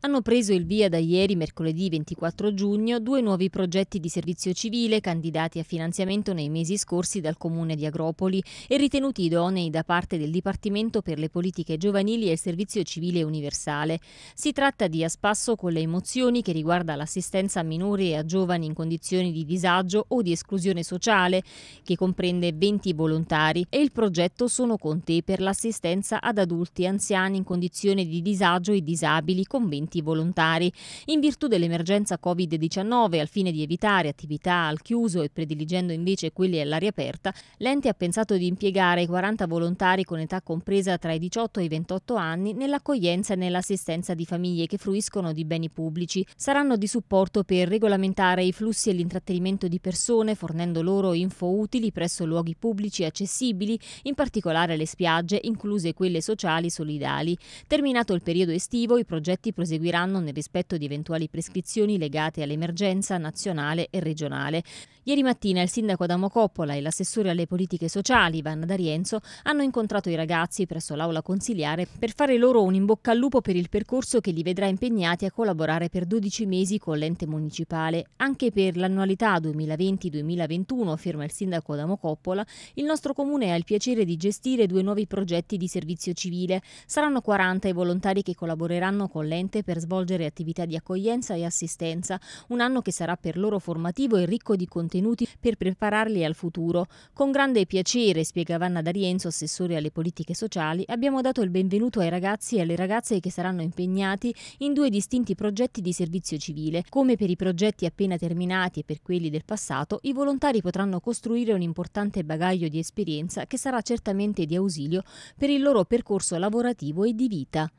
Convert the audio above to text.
hanno preso il via da ieri, mercoledì 24 giugno, due nuovi progetti di servizio civile candidati a finanziamento nei mesi scorsi dal comune di Agropoli e ritenuti idonei da parte del Dipartimento per le politiche giovanili e il servizio civile universale. Si tratta di a spasso con le emozioni che riguarda l'assistenza a minori e a giovani in condizioni di disagio o di esclusione sociale, che comprende 20 volontari, e il progetto Sono con te per l'assistenza ad adulti e anziani in condizioni di disagio e disabili con 20 120 volontari. In virtù dell'emergenza Covid-19, al fine di evitare attività al chiuso e prediligendo invece quelle all'aria aperta, l'ente ha pensato di impiegare 40 volontari con età compresa tra i 18 e i 28 anni nell'accoglienza e nell'assistenza di famiglie che fruiscono di beni pubblici. Saranno di supporto per regolamentare i flussi e l'intrattenimento di persone, fornendo loro info utili presso luoghi pubblici accessibili, in particolare le spiagge, incluse quelle sociali solidali. Terminato il periodo estivo, i progetti proseguiranno proseguiranno nel rispetto di eventuali prescrizioni legate all'emergenza nazionale e regionale. Ieri mattina il sindaco Adamo Coppola e l'assessore alle politiche sociali, Vanna D'Arienzo, hanno incontrato i ragazzi presso l'aula consiliare per fare loro un in bocca al lupo per il percorso che li vedrà impegnati a collaborare per 12 mesi con l'ente municipale. Anche per l'annualità 2020-2021, afferma il sindaco Adamo Coppola, il nostro comune ha il piacere di gestire due nuovi progetti di servizio civile. Saranno 40 i volontari che collaboreranno con l'ente per svolgere attività di accoglienza e assistenza, un anno che sarà per loro formativo e ricco di contenuti contenuti per prepararli al futuro. Con grande piacere, spiega Vanna D'Arienzo, assessore alle politiche sociali, abbiamo dato il benvenuto ai ragazzi e alle ragazze che saranno impegnati in due distinti progetti di servizio civile. Come per i progetti appena terminati e per quelli del passato, i volontari potranno costruire un importante bagaglio di esperienza che sarà certamente di ausilio per il loro percorso lavorativo e di vita.